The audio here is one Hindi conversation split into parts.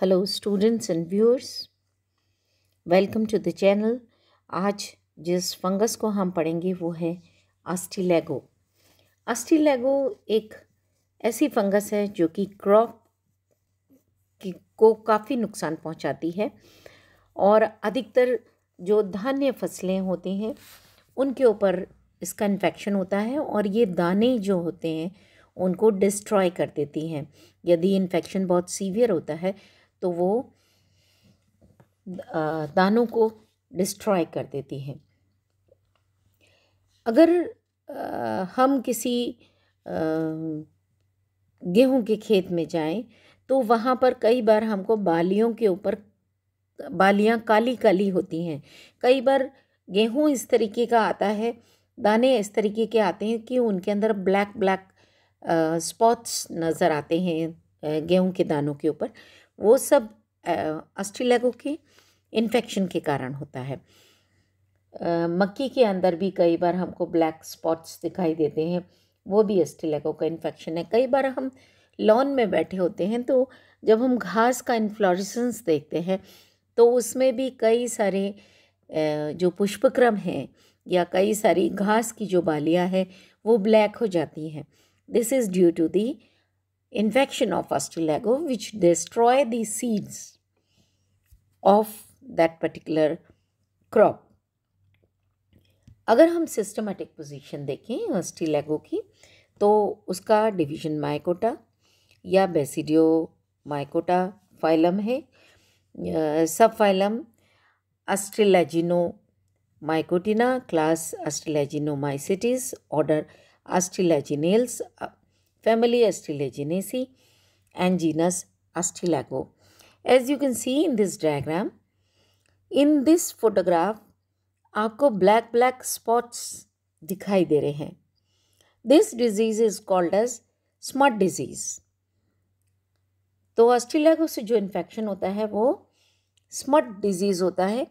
Hello students and viewers welcome to the channel आज जिस फंगस को हम पढ़ेंगे वो है अस्टिलेगो अस्टिलेगो एक ऐसी फंगस है जो कि क्रॉप को काफ़ी नुकसान पहुंचाती है और अधिकतर जो धान्य फसलें होती हैं उनके ऊपर इसका इन्फेक्शन होता है और ये दाने जो होते हैं उनको डिस्ट्रॉय कर देती हैं यदि इन्फेक्शन बहुत सीवियर होता है तो वो दानों को डिस्ट्रॉय कर देती है अगर हम किसी गेहूं के खेत में जाएं तो वहाँ पर कई बार हमको बालियों के ऊपर बालियाँ काली काली होती हैं कई बार गेहूँ इस तरीके का आता है दाने इस तरीके के आते हैं कि उनके अंदर ब्लैक ब्लैक स्पॉट्स नज़र आते हैं गेहूँ के दानों के ऊपर वो सब अस्टिलेगो के इन्फेक्शन के कारण होता है मक्की के अंदर भी कई बार हमको ब्लैक स्पॉट्स दिखाई देते हैं वो भी अस्टिलेगो का इन्फेक्शन है कई बार हम लॉन में बैठे होते हैं तो जब हम घास का इन्फ्लोरिसंस देखते हैं तो उसमें भी कई सारे जो पुष्पक्रम हैं या कई सारी घास की जो बालियां हैं वो ब्लैक हो जाती हैं this is due to the infection of Archipelago, which destroy the seeds of that particular crop अगर हम सिस्टमेटिक पोजीशन देखें ऑस्टिलेगो की तो उसका डिवीजन माइकोटा या बेसिडियो माइकोटा फाइलम है sub phylum Ustilaginomycotina class mycetes order Ustilaginales family Astellaginaceae and genus Astylago. As you can see in this diagram, in this photograph, आपको black black spots दिखाई दे रहे हैं This disease is called as smut disease. तो ऑस्ट्रेलिया से जो infection होता है वो smut disease होता है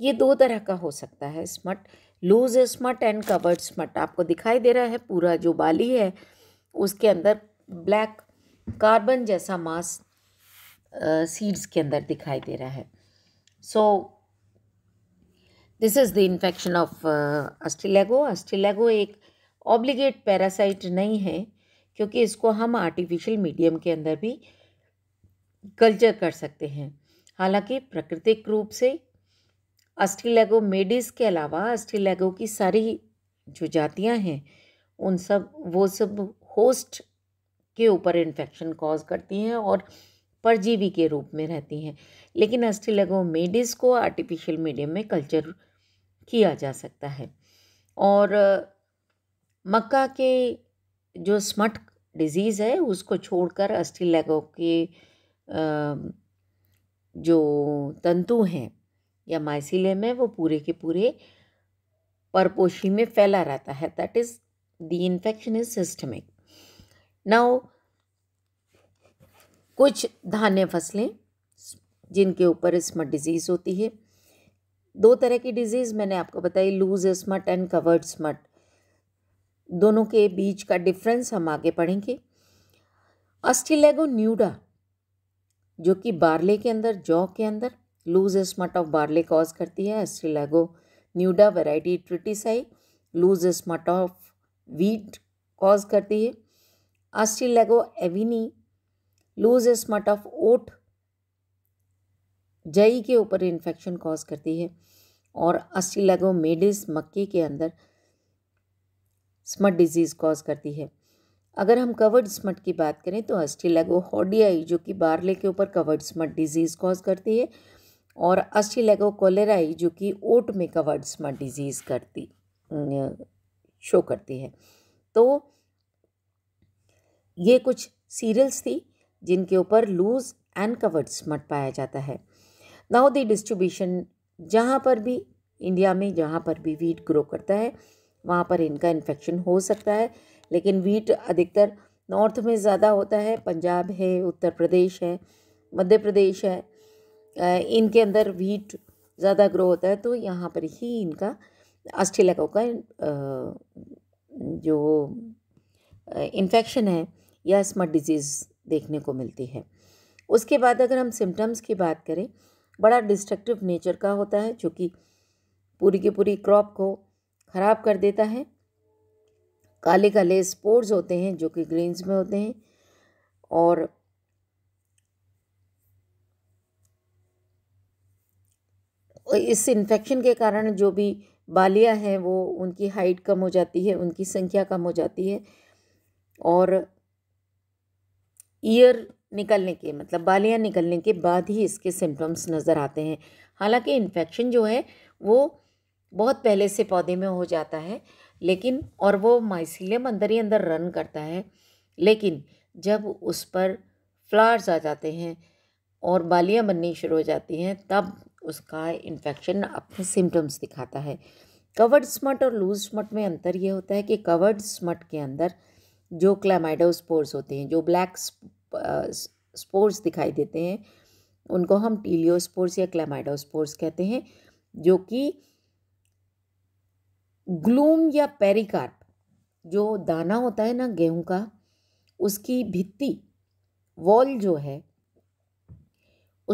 ये दो तरह का हो सकता है smut, loose smut and covered smut आपको दिखाई दे रहा है पूरा जो बाली है उसके अंदर ब्लैक कार्बन जैसा मास सीड्स के अंदर दिखाई दे रहा है so this is the infection of Ustilago Ustilago एक ऑब्लिगेट पैरासाइट नहीं है क्योंकि इसको हम आर्टिफिशियल मीडियम के अंदर भी कल्चर कर सकते हैं हालांकि प्राकृतिक रूप से अस्टिलेगो मेडिस के अलावा अस्टिलेगो की सारी जो जातियां हैं उन सब वो सब होस्ट के ऊपर इन्फेक्शन कॉज करती हैं और परजीवी के रूप में रहती हैं लेकिन अस्टिलगो मेडिस को आर्टिफिशियल मीडियम में कल्चर किया जा सकता है और मक्का के जो स्मट डिज़ीज़ है उसको छोड़कर अस्टिलगो के जो तंतु हैं या माइसिले में वो पूरे के पूरे परपोशी में फैला रहता है that is the infection is systemic now कुछ धान्य फसलें जिनके ऊपर इसमा डिजीज़ होती है दो तरह की डिजीज़ मैंने आपको बताई loose smut and covered smut दोनों के बीच का डिफरेंस हम आगे पढ़ेंगे अस्टिलेगो न्यूडा जो कि बारले के अंदर जौ के अंदर loose smut of barley cause करती है Ustilago nuda variety tritici loose smut of wheat cause करती है Ustilago avenae loose smut of oat जई के ऊपर इन्फेक्शन कॉज करती है और अस्टिलागो मेडिस मक्के के अंदर स्मट डिजीज़ कॉज करती है अगर हम कवर्ड स्मट की बात करें तो अस्टिलेगो हॉडियाई जो कि बारले के ऊपर कवर्ड स्मट डिजीज़ कॉज करती है और अस्टिलेगो कोलेराई जो कि ओट में कवर्ड स्मट डिजीज़ करती शो करती है तो ये कुछ सीरियल्स थी जिनके ऊपर लूज एंड कवर्ड मट पाया जाता है नाउ द डिस्ट्रीब्यूशन जहाँ पर भी इंडिया में जहाँ पर भी वीट ग्रो करता है वहाँ पर इनका इन्फेक्शन हो सकता है लेकिन वीट अधिकतर नॉर्थ में ज़्यादा होता है पंजाब है उत्तर प्रदेश है मध्य प्रदेश है इनके अंदर वीट ज़्यादा ग्रो होता है तो यहाँ पर ही इनका अस्टिलको का जो इन्फेक्शन है या अस्मा डिजीज़ देखने को मिलती है उसके बाद अगर हम सिम्टम्स की बात करें बड़ा डिस्ट्रक्टिव नेचर का होता है जो कि पूरी की पूरी क्रॉप को ख़राब कर देता है काले काले स्पोर्स होते हैं जो कि ग्रेन्स में होते हैं और इस इन्फेक्शन के कारण जो भी बालियां हैं वो उनकी हाइट कम हो जाती है उनकी संख्या कम हो जाती है और ईयर निकलने के मतलब बालियाँ निकलने के बाद ही इसके सिम्टम्स नज़र आते हैं हालांकि इन्फेक्शन जो है वो बहुत पहले से पौधे में हो जाता है लेकिन और वो माइसिलियम अंदर ही अंदर रन करता है लेकिन जब उस पर फ्लावर्स आ जाते हैं और बालियाँ बननी शुरू हो जाती हैं तब उसका इन्फेक्शन अपने सिम्टम्स दिखाता है कवर्ड स्मट और लूज स्मट में अंतर ये होता है कि कवर्ड स्मट के अंदर जो क्लैमाइडो स्पोर्स होते हैं जो ब्लैक स्पोर्स दिखाई देते हैं उनको हम टीलियोस्पोर्स या क्लैमाइडो स्पोर्स कहते हैं जो कि ग्लूम या पेरिकार्प जो दाना होता है ना गेहूं का उसकी भित्ति वॉल जो है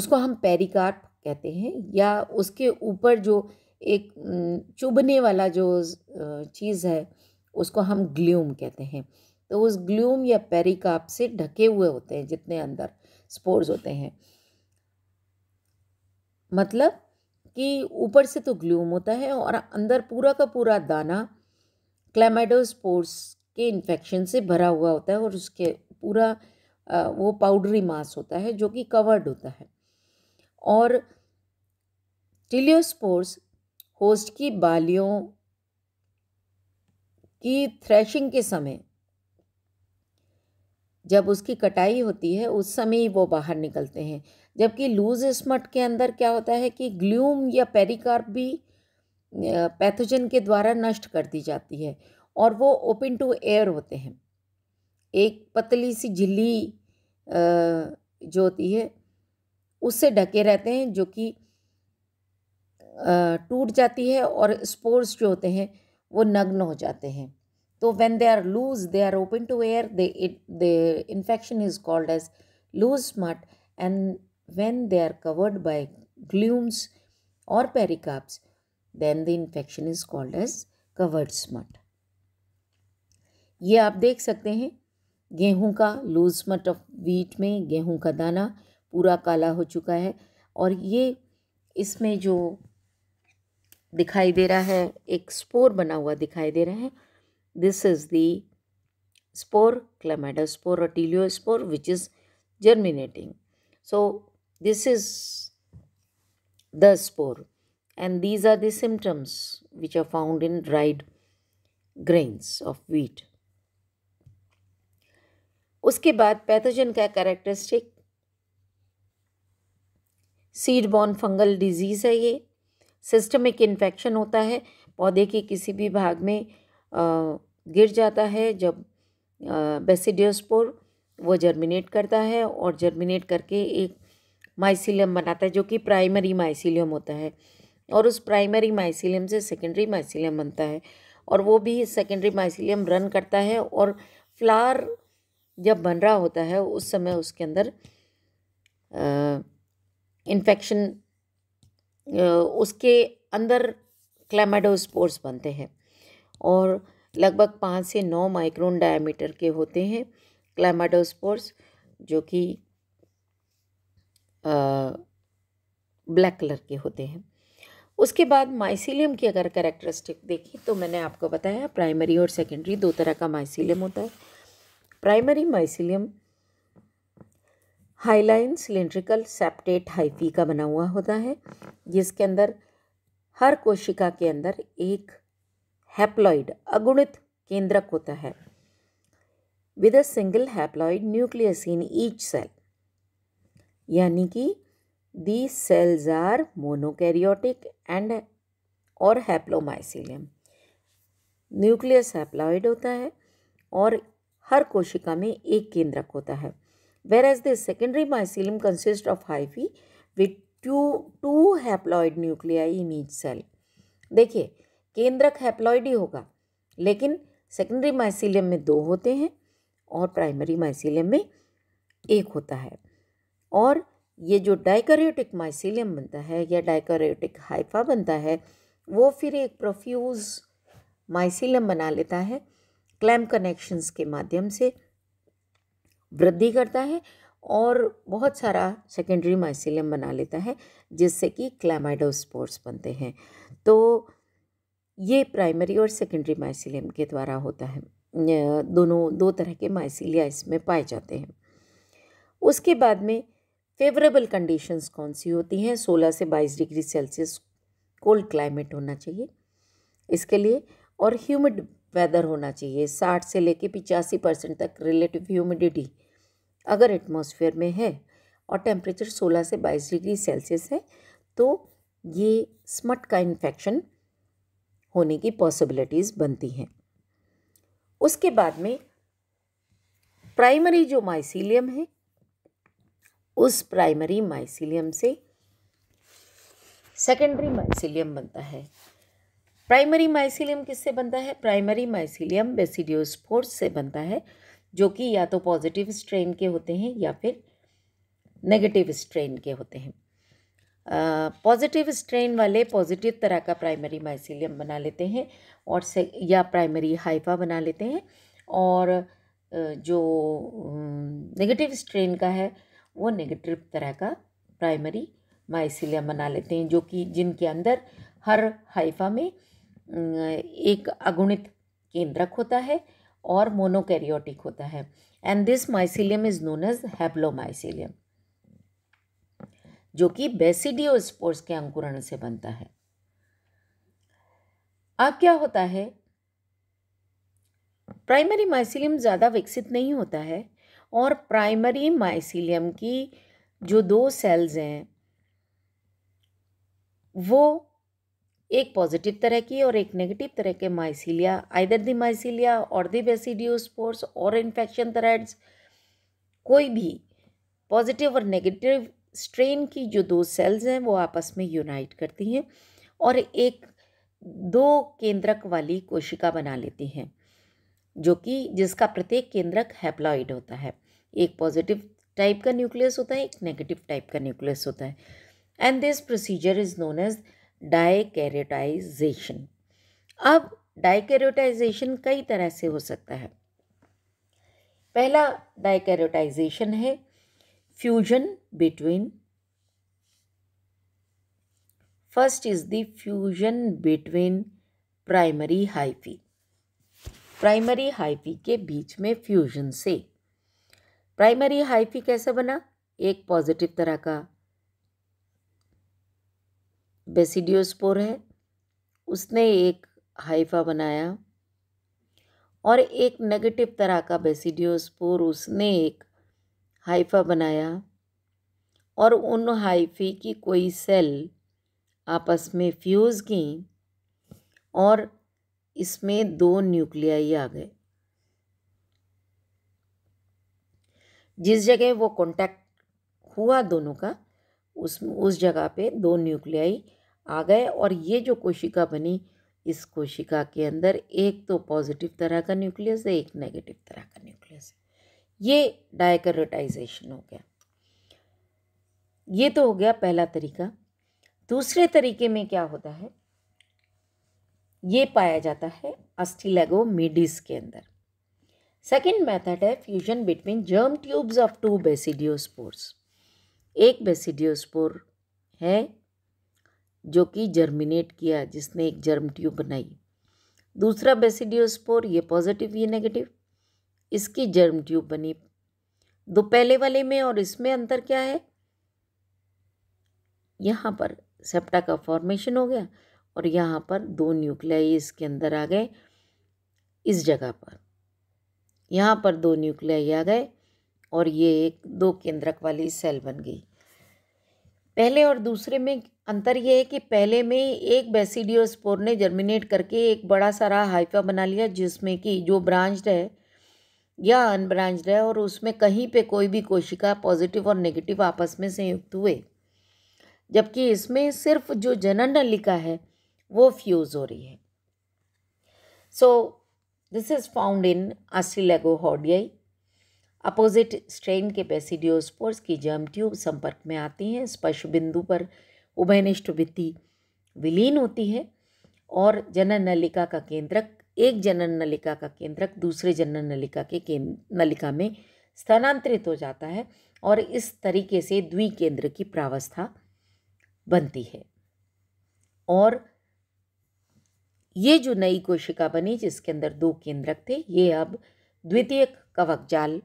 उसको हम पेरिकार्प कहते हैं या उसके ऊपर जो एक चुभने वाला जो चीज़ है उसको हम ग्ल्यूम कहते हैं तो उस ग्लूम या पेरिकाप से ढके हुए होते हैं जितने अंदर स्पोर्स होते हैं मतलब कि ऊपर से तो ग्लूम होता है और अंदर पूरा का पूरा दाना क्लेमेडोस्पोर्स के इन्फेक्शन से भरा हुआ होता है और उसके पूरा वो पाउडरी मास होता है जो कि कवर्ड होता है और टिलियोस्पोर्स होस्ट की बालियों की थ्रैशिंग के समय जब उसकी कटाई होती है उस समय ही वो बाहर निकलते हैं जबकि लूज स्मट के अंदर क्या होता है कि ग्ल्यूम या पेरिकार्प भी पैथोजन के द्वारा नष्ट कर दी जाती है और वो ओपन टू एयर होते हैं एक पतली सी झिल्ली जो होती है उससे ढके रहते हैं जो कि टूट जाती है और स्पोर्स जो होते हैं वो नग्न हो जाते हैं तो when they are loose they are open to air they it they infection is called as loose smut and when they are covered by glumes और pericarps then the infection is called as covered smut ये आप देख सकते हैं गेहूं का लूज मट ऑफ वीट में गेहूं का दाना पूरा काला हो चुका है और ये इसमें जो दिखाई दे रहा है एक स्पोर बना हुआ दिखाई दे रहा है This is the spore chlamydospore or teliospore which is germinating. So this is the spore and these are the symptoms which are found in dried grains of wheat. उसके बाद पैथोजन का characteristic seed borne fungal disease है ये सिस्टमिक इन्फेक्शन होता है पौधे के किसी भी भाग में गिर जाता है जब बेसिडियोस्पोर वो जर्मिनेट करता है और जर्मिनेट करके एक माइसिलियम बनाता है जो कि प्राइमरी माइसिलियम होता है और उस प्राइमरी माइसिलियम से सेकेंडरी माइसिलियम बनता है और वो भी सेकेंडरी माइसिलियम रन करता है और फ्लावर जब बन रहा होता है उस समय उसके अंदर इन्फेक्शन उसके अंदर क्लेमाडोस्पोर्स बनते हैं और लगभग पाँच से नौ माइक्रोन डायमीटर के होते हैं क्लाइमाडोस्पोर्स जो कि ब्लैक कलर के होते हैं उसके बाद माइसिलियम की अगर करेक्टरिस्टिक देखी तो मैंने आपको बताया प्राइमरी और सेकेंडरी दो तरह का माइसिलियम होता है primary mycelium hyaline cylindrical septate hyphae का बना हुआ होता है जिसके अंदर हर कोशिका के अंदर एक हैप्लॉइड अगुणित केंद्रक होता है with a single haploid nucleus in each cell यानी कि the cells are monokaryotic and और हैप्लोमाइसिलियम न्यूक्लियस हैप्लॉइड होता है और हर कोशिका में एक केंद्रक होता है whereas the secondary mycelium consist of hyphae with two two haploid nuclei in each cell देखिए केंद्रक हैप्लॉयडी होगा लेकिन सेकेंडरी माइसिलियम में दो होते हैं और प्राइमरी माइसिलियम में एक होता है और ये जो डाइकोरियोटिक माइसिलियम बनता है या डाइकोरियोटिक हाइफा बनता है वो फिर एक प्रोफ्यूज़ माइसिलियम बना लेता है क्लैम कनेक्शंस के माध्यम से वृद्धि करता है और बहुत सारा सेकेंडरी माइसिलियम बना लेता है जिससे कि क्लैमाइडोस्पोर्स बनते हैं तो ये प्राइमरी और सेकेंडरी माइसिलियम के द्वारा होता है दोनों दो तरह के माइसिलिया इसमें पाए जाते हैं उसके बाद में फेवरेबल कंडीशंस कौन सी होती हैं 16 से 22 डिग्री सेल्सियस कोल्ड क्लाइमेट होना चाहिए इसके लिए और ह्यूमिड वेदर होना चाहिए 60 से लेके पिचासी परसेंट तक रिलेटिव ह्यूमिडिटी अगर एटमॉस्फेयर में है और टेम्परेचर 16 से 22 डिग्री सेल्सियस है तो ये स्मट का इन्फेक्शन होने की पॉसिबिलिटीज़ बनती हैं उसके बाद में प्राइमरी जो माइसीलियम है उस प्राइमरी माइसीलियम से सेकेंडरी माइसीलियम बनता है प्राइमरी माइसीलियम किससे बनता है प्राइमरी माइसीलियम बेसिडियोस्पोर्स से बनता है जो कि या तो पॉजिटिव स्ट्रेन के होते हैं या फिर नेगेटिव स्ट्रेन के होते हैं पॉजिटिव स्ट्रेन वाले पॉजिटिव तरह का प्राइमरी माइसिलियम बना लेते हैं और से या प्राइमरी हाइफा बना लेते हैं और जो नेगेटिव स्ट्रेन का है वो नेगेटिव तरह का प्राइमरी माइसिलियम बना लेते हैं जो कि जिनके अंदर हर हाइफा में एक अगुणित केंद्रक होता है और मोनोकैरियोटिक होता है and this mycelium is known as haplomycelium जो कि बेसिडियो स्पोर्स के अंकुरण से बनता है अब क्या होता है प्राइमरी माइसिलियम ज़्यादा विकसित नहीं होता है और प्राइमरी माइसिलियम की जो दो सेल्स हैं वो एक पॉजिटिव तरह की और एक नेगेटिव तरह के mycelia either the mycelia or the basidiospores or infection threads कोई भी पॉजिटिव और नेगेटिव स्ट्रेन की जो दो सेल्स हैं वो आपस में यूनाइट करती हैं और एक दो केंद्रक वाली कोशिका बना लेती हैं जो कि जिसका प्रत्येक केंद्रक हैप्लॉइड होता है एक पॉजिटिव टाइप का न्यूक्लियस होता है एक नेगेटिव टाइप का न्यूक्लियस होता है and this procedure is known as dikaryotization अब डाइकेरेटाइजेशन कई तरह से हो सकता है पहला डाइकेरेटाइजेशन है fusion between first is the fusion between primary hyphae primary hyphae के बीच में फ्यूजन से प्राइमरी hyphae कैसे बना एक पॉजिटिव तरह का बेसिडियोस्पोर है उसने एक हाइफा बनाया और एक नेगेटिव तरह का बेसिडियोस्पोर उसने एक हाइफा बनाया और उन हाइफी की कोई सेल आपस में फ्यूज़ की और इसमें दो न्यूक्लियाई आ गए जिस जगह वो कांटेक्ट हुआ दोनों का उस उस जगह पे दो न्यूक्लियाई आ गए और ये जो कोशिका बनी इस कोशिका के अंदर एक तो पॉजिटिव तरह का न्यूक्लियस है एक नेगेटिव तरह का न्यूक्लियस है ये डायकरोटाइजेशन हो गया ये तो हो गया पहला तरीका दूसरे तरीके में क्या होता है ये पाया जाता है अस्टिलेगो मिडिस के अंदर सेकेंड मेथड है fusion between germ tubes of two basidiospores एक बेसिडियोस्पोर है जो कि जर्मिनेट किया जिसने एक जर्म ट्यूब बनाई दूसरा बेसिडियोस्पोर ये पॉजिटिव ये नेगेटिव इसकी जर्म ट्यूब बनी दो पहले वाले में और इसमें अंतर क्या है यहाँ पर सेप्टा का फॉर्मेशन हो गया और यहाँ पर दो न्यूक्लियाई इसके अंदर आ गए इस जगह पर यहाँ पर दो न्यूक्लियाई आ गए और ये एक दो केंद्रक वाली सेल बन गई पहले और दूसरे में अंतर ये है कि पहले में एक बेसिडियोस्पोर ने जर्मिनेट करके एक बड़ा सारा हाइफा बना लिया जिसमें कि जो ब्रांच है या अनब्रांच है और उसमें कहीं पे कोई भी कोशिका पॉजिटिव और नेगेटिव आपस में संयुक्त हुए जबकि इसमें सिर्फ जो जनन नलिका है वो फ्यूज़ हो रही है so this is found in Ustilago hordei opposite strain के पेसिडियोस्पोर्स की जर्म ट्यूब संपर्क में आती हैं स्पर्श बिंदु पर उभयनिष्ठ भित्ति विलीन होती है और जनन नलिका का केंद्रक एक जनन नलिका का केंद्रक दूसरे जनन नलिका के नलिका में स्थानांतरित हो जाता है और इस तरीके से द्वि केंद्र की प्रावस्था बनती है और ये जो नई कोशिका बनी जिसके अंदर दो केंद्रक थे ये अब द्वितीय कवक जाल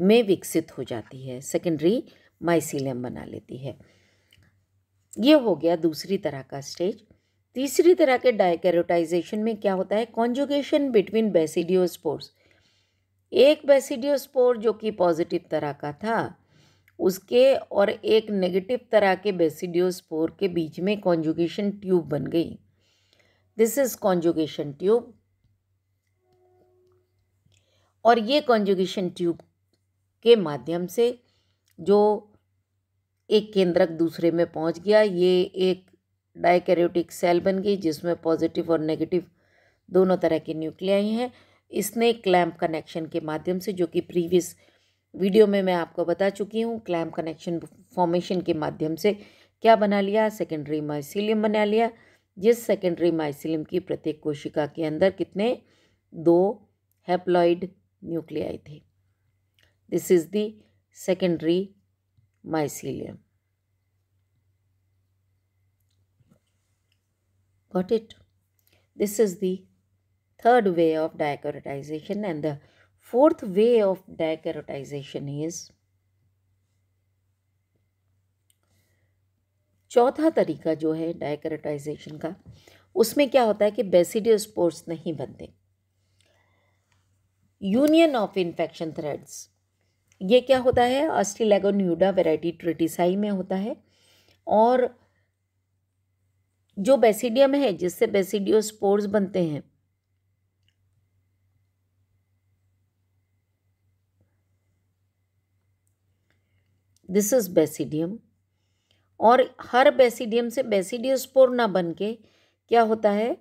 में विकसित हो जाती है सेकेंडरी माइसिलियम बना लेती है ये हो गया दूसरी तरह का स्टेज तीसरी तरह के डायकेरोटाइजेशन में क्या होता है कॉन्जुगेशन बिटवीन बेसिडियोस्पोर्स एक बेसिडियोस्पोर जो कि पॉजिटिव तरह का था उसके और एक नेगेटिव तरह के बेसिडियोस्पोर के बीच में कॉन्जुगेशन ट्यूब बन गई दिस इज कॉन्जुगेशन ट्यूब और ये कॉन्जुगेशन ट्यूब के माध्यम से जो एक केंद्रक दूसरे में पहुंच गया ये एक डाइकैरियोटिक सेल बन गई जिसमें पॉजिटिव और नेगेटिव दोनों तरह के न्यूक्लियाई हैं इसने क्लैम्प कनेक्शन के माध्यम से जो कि प्रीवियस वीडियो में मैं आपको बता चुकी हूँ क्लैम्प कनेक्शन फॉर्मेशन के माध्यम से क्या बना लिया सेकेंडरी माइसिलियम बना लिया जिस सेकेंडरी माइसिलियम की प्रत्येक कोशिका के अंदर कितने दो हैप्लॉइड न्यूक्लियाई थे this is the secondary mycelium Got it? This is the third way of dicarotization and the fourth way of dicarotization is चौथा तरीका जो है डायकरेटाइजेशन का उसमें क्या होता है कि बेसिडियो स्पोर्स नहीं बनते यूनियन ऑफ इन्फेक्शन थ्रेड्स ये क्या होता है अस्टिलेगोन्यूडा वेराइटी ट्रिटिसाई में होता है और जो बेसिडियम है जिससे बेसिडियो स्पोर्स बनते हैं दिस इज बेसिडियम और हर बेसिडियम से बेसिडियोस्पोर ना बन के क्या होता है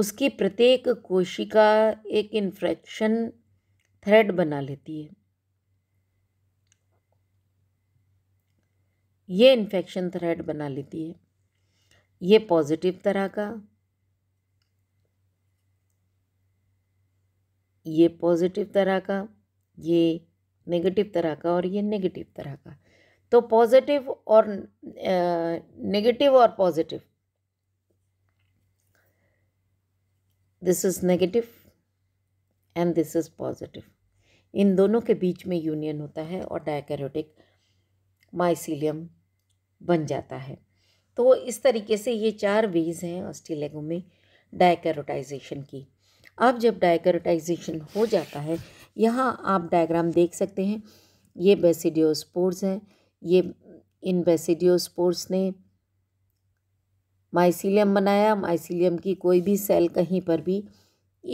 उसकी प्रत्येक कोशिका एक इन्फ्रेक्शन थ्रेड बना लेती है ये इन्फेक्शन थ्रेड बना लेती है ये पॉजिटिव तरह का ये पॉजिटिव तरह का ये नेगेटिव तरह का और ये नेगेटिव तरह का तो पॉजिटिव और नेगेटिव और positive this is negative and this is positive इन दोनों के बीच में यूनियन होता है और डायकैरोटिक माइसिलियम बन जाता है तो इस तरीके से ये चार वेज हैं ऑस्टिलेगो में डायकैरोटाइजेशन की अब जब डायकैरोटाइजेशन हो जाता है यहाँ आप डायग्राम देख सकते हैं ये बेसिडियोस्पोर्स हैं ये इन बेसिडियोस्पोर्स ने माइसिलियम बनाया माइसिलियम की कोई भी सेल कहीं पर भी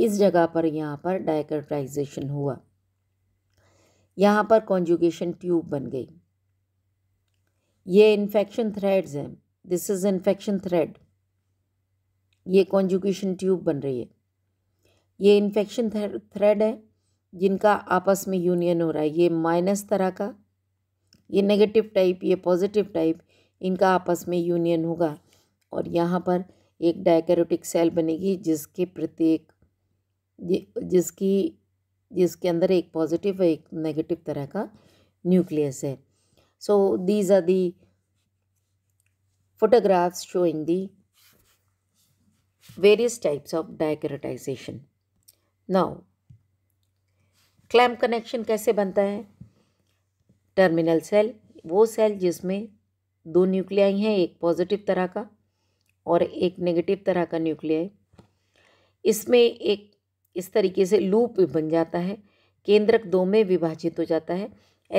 इस जगह पर यहाँ पर डायकर्टाइजेशन हुआ यहाँ पर कॉन्जुगेशन ट्यूब बन गई ये इन्फेक्शन थ्रेड्स हैं दिस इज़ इन्फेक्शन थ्रेड ये कॉन्जुकेशन ट्यूब बन रही है ये इन्फेक्शन थ्रेड है जिनका आपस में यूनियन हो रहा है ये माइनस तरह का ये नेगेटिव टाइप ये पॉजिटिव टाइप इनका आपस में यूनियन होगा और यहाँ पर एक डायकेरोटिक सेल बनेगी जिसके प्रत्येक जिसकी जिसके अंदर एक पॉजिटिव एक नेगेटिव तरह का न्यूक्लियस है so these are the photographs showing the various types of diacritization. Now, clamp connection कैसे बनता है टर्मिनल सेल वो सेल जिसमें दो न्यूक्लियाई हैं एक पॉजिटिव तरह का और एक नेगेटिव तरह का न्यूक्लियाई इसमें एक इस तरीके से लूप बन जाता है केंद्रक दो में विभाजित हो जाता है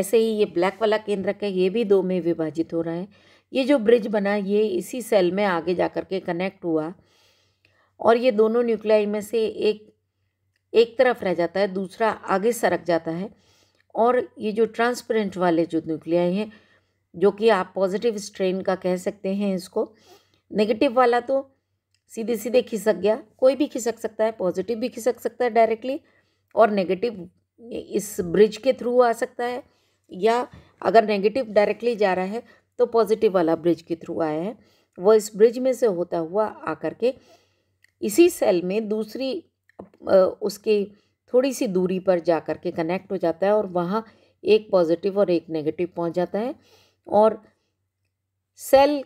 ऐसे ही ये ब्लैक वाला केंद्रक है ये भी दो में विभाजित हो रहा है ये जो ब्रिज बना ये इसी सेल में आगे जा कर के कनेक्ट हुआ और ये दोनों न्यूक्लियाई में से एक एक तरफ रह जाता है दूसरा आगे सरक जाता है और ये जो ट्रांसपेरेंट वाले जो न्यूक्लियाई हैं जो कि आप पॉजिटिव स्ट्रेन का कह सकते हैं इसको नेगेटिव वाला तो सीधे सीधे खिसक गया कोई भी खिसक सकता है पॉजिटिव भी खिसक सकता है डायरेक्टली और नेगेटिव इस ब्रिज के थ्रू आ सकता है या अगर नेगेटिव डायरेक्टली जा रहा है तो पॉजिटिव वाला ब्रिज के थ्रू आया है वो इस ब्रिज में से होता हुआ आकर के इसी सेल में दूसरी उसके थोड़ी सी दूरी पर जा कर के कनेक्ट हो जाता है और वहाँ एक पॉजिटिव और एक नेगेटिव पहुँच जाता है और सेल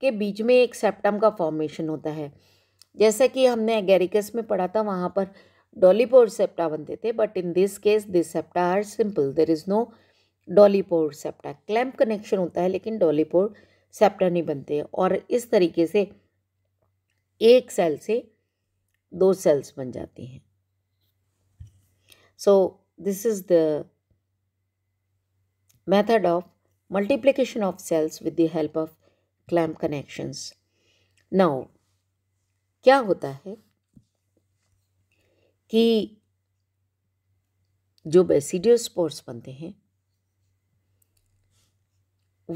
के बीच में एक सेप्टम का फॉर्मेशन होता है जैसा कि हमने एगेरिकस में पढ़ा था वहाँ पर डॉलीपोर सेप्टा बनते थे but in this case this septa are simple there is no dolipore septa clamp connection होता है लेकिन डॉलीपोर सेप्टा नहीं बनते और इस तरीके से एक सेल से दो सेल्स बन जाती हैं so this is the method of multiplication of cells with the help of clamp connections now क्या होता है कि जो बेसिडियोस स्पोर्ट्स बनते हैं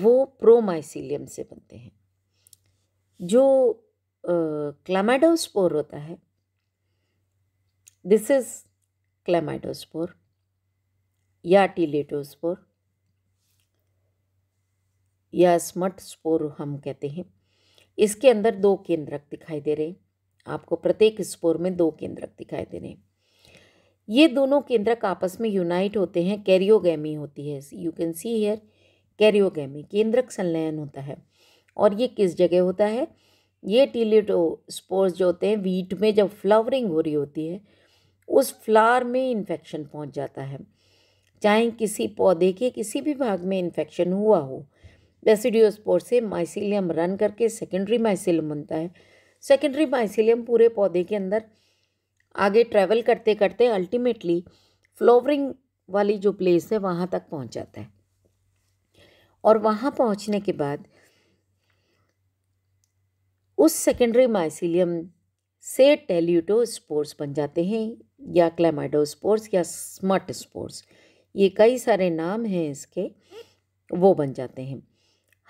वो प्रोमाइसिलियम से बनते हैं जो uh, होता है दिस इज क्लेमाइडोस्पोर या टीलेटोस्पोर या स्मट स्पोर हम कहते हैं इसके अंदर दो केंद्रक दिखाई दे रहे हैं आपको प्रत्येक स्पोर में दो केंद्रक दिखाई दे रहे हैं ये दोनों केंद्रक आपस में यूनाइट होते हैं कैरियोगेमी होती है you can see here karyogamy केंद्रक संलयन होता है और ये किस जगह होता है ये टीलिटो स्पोर्स जो होते हैं वीट में जब फ्लावरिंग हो रही होती है उस फ्लावर में इन्फेक्शन पहुंच जाता है चाहे किसी पौधे के किसी भी भाग में इन्फेक्शन हुआ हो बेसिडियोस्पोर से माइसिलियम रन करके सेकेंडरी माइसिलियम बनता है सेकेंडरी माइसिलियम पूरे पौधे के अंदर आगे ट्रैवल करते करते अल्टीमेटली फ्लोवरिंग वाली जो प्लेस है वहाँ तक पहुँच जाता है और वहाँ पहुँचने के बाद उस सेकेंडरी माइसिलियम से टेल्यूटो स्पोर्स बन जाते हैं या क्लेमाइडो स्पोर्स या स्मट स्पोर्स ये कई सारे नाम हैं इसके वो बन जाते हैं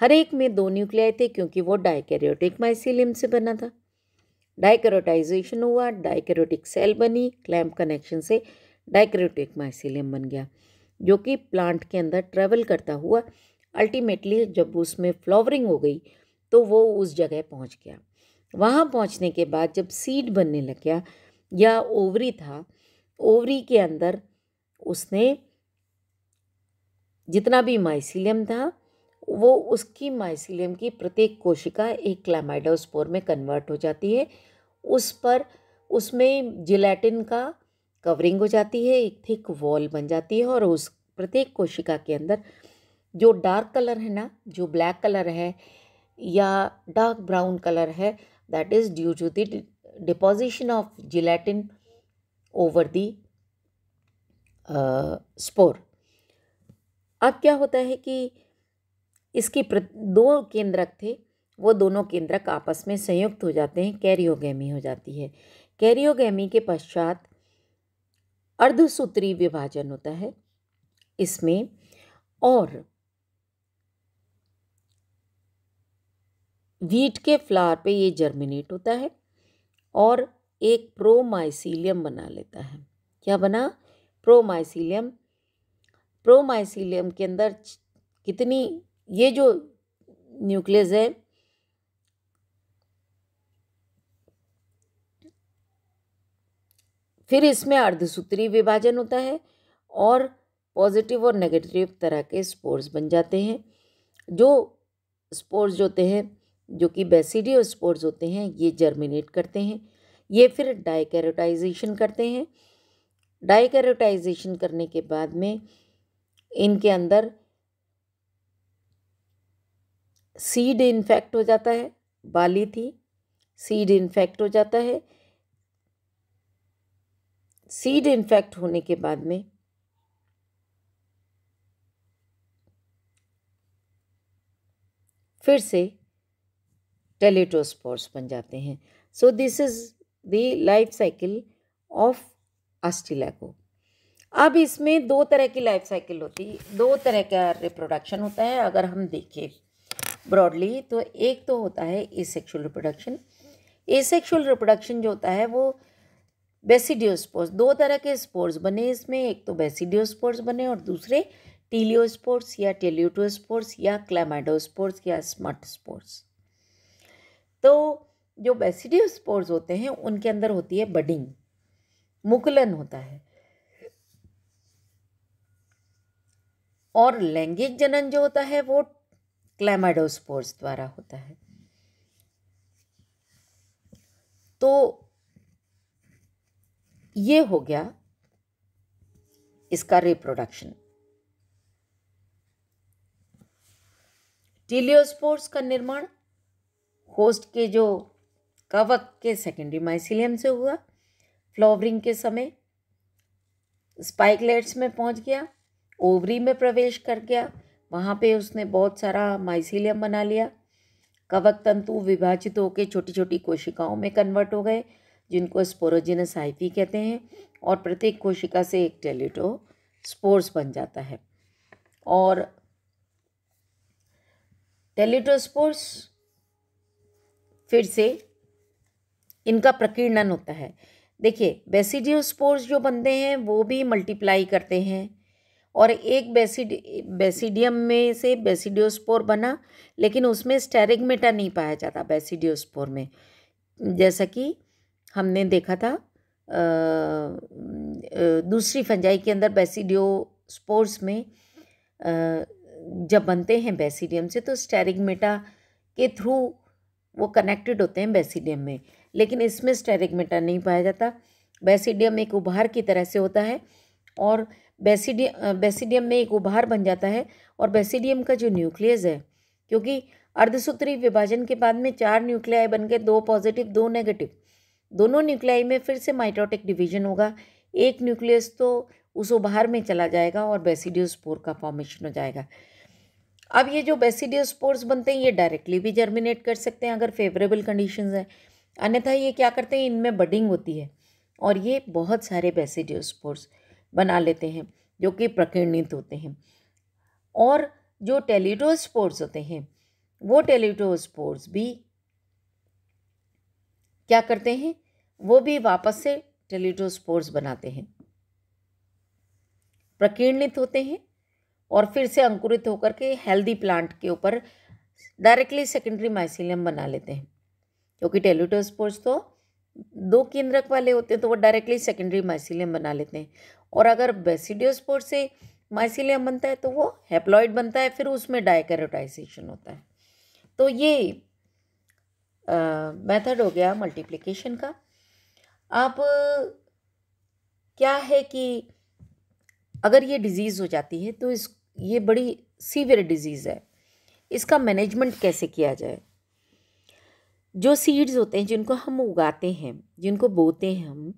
हर एक में दो न्यूक्लियाई थे क्योंकि वो डाइकेरियोटिक माइसिलियम से बना था डाइकेरोटाइजेशन हुआ डाइकेरोटिक सेल बनी क्लैम्प कनेक्शन से डाइकेरोटिक माइसिलियम बन गया जो कि प्लांट के अंदर ट्रेवल करता हुआ अल्टीमेटली जब उसमें फ्लावरिंग हो गई तो वो उस जगह पहुंच गया वहाँ पहुँचने के बाद जब सीड बनने लग गया या ओवरी था ओवरी के अंदर उसने जितना भी माइसिलियम था वो उसकी माइसिलियम की प्रत्येक कोशिका एक क्लामाइडोस्पोर में कन्वर्ट हो जाती है उस पर उसमें जिलेटिन का कवरिंग हो जाती है एक थिक वॉल बन जाती है और उस प्रत्येक कोशिका के अंदर जो डार्क कलर है ना जो ब्लैक कलर है या डार्क ब्राउन कलर है that is due to the deposition of gelatin over the spore अब क्या होता है कि इसके दो केंद्रक थे वो दोनों केंद्रक आपस में संयुक्त हो जाते हैं कैरियोगेमी हो जाती है कैरियोगेमी के पश्चात अर्धसूत्री विभाजन होता है इसमें और वीट के फ्लावर पे ये जर्मिनेट होता है और एक प्रोमाइसीलियम बना लेता है क्या बना प्रोमाइसीलियम प्रोमाइसीलियम के अंदर कितनी ये जो न्यूक्लियस है फिर इसमें अर्धसूत्री विभाजन होता है और पॉजिटिव और नेगेटिव तरह के स्पोर्स बन जाते हैं जो स्पोर्स जो होते हैं जो कि बेसिडियो स्पोर्स होते हैं ये जर्मिनेट करते हैं ये फिर डाइकैरोटाइजेशन करते हैं डाइकैरोटाइजेशन करने के बाद में इनके अंदर सीड इन्फेक्ट हो जाता है बाली थी सीड इन्फेक्ट हो जाता है सीड इन्फेक्ट होने के बाद में फिर से टेलेटोस्पोर्स बन जाते हैं so this is the life cycle of Ustilago अब इसमें दो तरह की लाइफ साइकिल होती है दो तरह का रिप्रोडक्शन होता है अगर हम देखें ब्रॉडली तो एक तो होता है asexual reproduction asexual reproduction जो होता है वो बेसिडियोस्पोर्स दो तरह के स्पोर्स बने इसमें एक तो बेसिडियोस्पोर्स बने और दूसरे टीलियोस्पोर्स या टेलियोटोस्पोर्स या क्लामाडोस्पोर्स या स्मार्ट स्पोर्ट्स तो जो बेसिडियो स्पोर्स होते हैं उनके अंदर होती है बडिंग मुकुलन होता है और लैंगिक जनन जो होता है वो क्लैमाडोस्पोर्स द्वारा होता है तो ये हो गया इसका रिप्रोडक्शन टीलियोस्पोर्स का निर्माण होस्ट के जो कवक के सेकेंडरी माइसिलियम से हुआ फ्लॉवरिंग के समय स्पाइकलेट्स में पहुंच गया ओवरी में प्रवेश कर गया वहाँ पे उसने बहुत सारा माइसिलियम बना लिया कवक तंतु विभाजित होकर छोटी छोटी कोशिकाओं में कन्वर्ट हो गए जिनको स्पोरोजिनस आईपी कहते हैं और प्रत्येक कोशिका से एक टेलीटो स्पोर्स बन जाता है और टेलीटोस्पोर्स फिर से इनका प्रकीर्णन होता है देखिए बेसिडियो स्पोर्स जो बनते हैं वो भी मल्टीप्लाई करते हैं और एक बेसिड बेसिडियम में से बेसिडियोस्पोर बना लेकिन उसमें स्टेरिगमेटा नहीं पाया जाता बेसिडियोस्पोर में जैसा कि हमने देखा था दूसरी फंजाई के अंदर बेसिडियोस्पोर्स में जब बनते हैं बेसिडियम से तो स्टेरिगमेटा के थ्रू वो कनेक्टेड होते हैं बेसिडियम में लेकिन इसमें स्टेरिगमेटा नहीं पाया जाता बेसिडियम एक उभार की तरह से होता है और बेसिडियम बेसिडियम में एक उभार बन जाता है और बेसिडियम का जो न्यूक्लियस है क्योंकि अर्धसूत्री विभाजन के बाद में चार न्यूक्लियाई बन गए दो पॉजिटिव दो नेगेटिव दोनों न्यूक्लियाई में फिर से माइटोटिक डिवीजन होगा एक न्यूक्लियस तो उस उभार में चला जाएगा और बेसिडियोस्पोर का फॉर्मेशन हो जाएगा अब ये जो बेसिडियस स्पोर्स बनते हैं ये डायरेक्टली भी जर्मिनेट कर सकते हैं अगर फेवरेबल कंडीशन हैं अन्यथा ये क्या करते हैं इनमें बडिंग होती है और ये बहुत सारे बेसिडियस स्पोर्स बना लेते हैं जो कि प्रकीर्णित होते हैं और जो स्पोर्ट्स होते हैं वो टेलीटो स्पोर्ट्स भी क्या करते हैं वो भी वापस से टेलीटो स्पोर्ट्स बनाते हैं प्रकीर्णित होते हैं और फिर से अंकुरित होकर के हेल्दी प्लांट के ऊपर डायरेक्टली सेकेंडरी माइसिलियम बना लेते हैं क्योंकि टेलीटोस्पोर्स तो दो केंद्रक वाले होते हैं तो वो डायरेक्टली सेकेंडरी माइसिलियम बना लेते हैं और अगर बेसिडियोस्पोर्स से माइसिलियम बनता है तो वो हेप्लॉइड बनता है फिर उसमें डायकेरोटाइजेशन होता है तो ये मेथड हो गया मल्टीप्लीकेशन का आप क्या है कि अगर ये डिजीज़ हो जाती है तो इस ये बड़ी सीवियर डिजीज़ है इसका मैनेजमेंट कैसे किया जाए जो सीड्स होते हैं जिनको हम उगाते हैं जिनको बोते हैं हम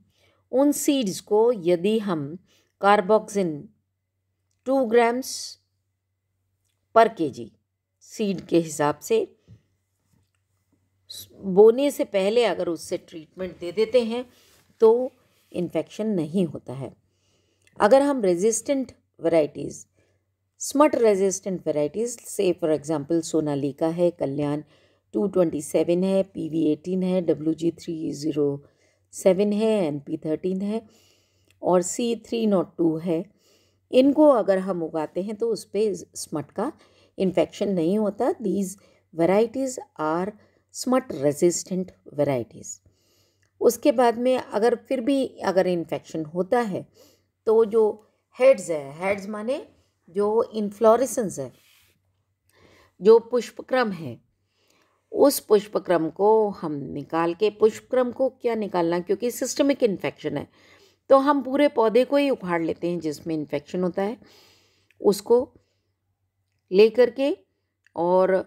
उन सीड्स को यदि हम carboxin two grams per KG seed के हिसाब से बोने से पहले अगर उससे ट्रीटमेंट दे देते हैं तो इन्फेक्शन नहीं होता है अगर हम resistant varieties smut resistant varieties से फॉर एग्जाम्पल सोनाली का है कल्याण टू ट्वेंटी सेवन है पी वी एटीन है W G three zero seven है एन पी थर्टीन है और सी थ्री नॉट टू है इनको अगर हम उगाते हैं तो उस पर स्मट का इन्फेक्शन नहीं होता these varieties are smut resistant varieties उसके बाद में अगर फिर भी अगर इन्फेक्शन होता है तो जो हेड्स है हेड्स माने जो इन्फ्लोरेसेंस है जो पुष्पक्रम है उस पुष्पक्रम को हम निकाल के पुष्पक्रम को क्या निकालना क्योंकि सिस्टमिक इन्फेक्शन है तो हम पूरे पौधे को ही उखाड़ लेते हैं जिसमें इन्फेक्शन होता है उसको ले करके और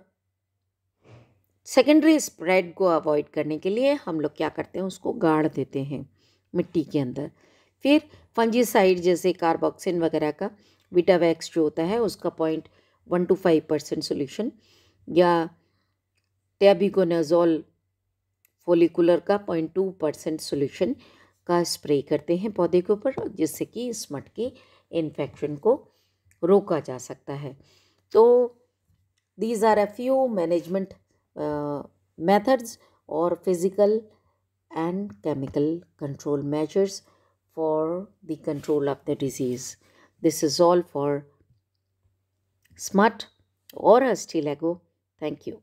सेकेंडरी स्प्रेड को अवॉइड करने के लिए हम लोग क्या करते हैं उसको गाड़ देते हैं मिट्टी के अंदर फिर फंजीसाइड जैसे कार्बोक्सिन वगैरह का बीटा वैक्स जो होता है उसका point one two five percent solution या टैबिकोनाजोल फोलिकुलर का पॉइंट टू परसेंट सोल्यूशन का स्प्रे करते हैं पौधे के ऊपर जिससे कि इस मटके इन्फेक्शन को रोका जा सकता है तो these are a few management methods और physical and chemical control measures for the control of the disease This is all for Smut or a Stelago. Thank you.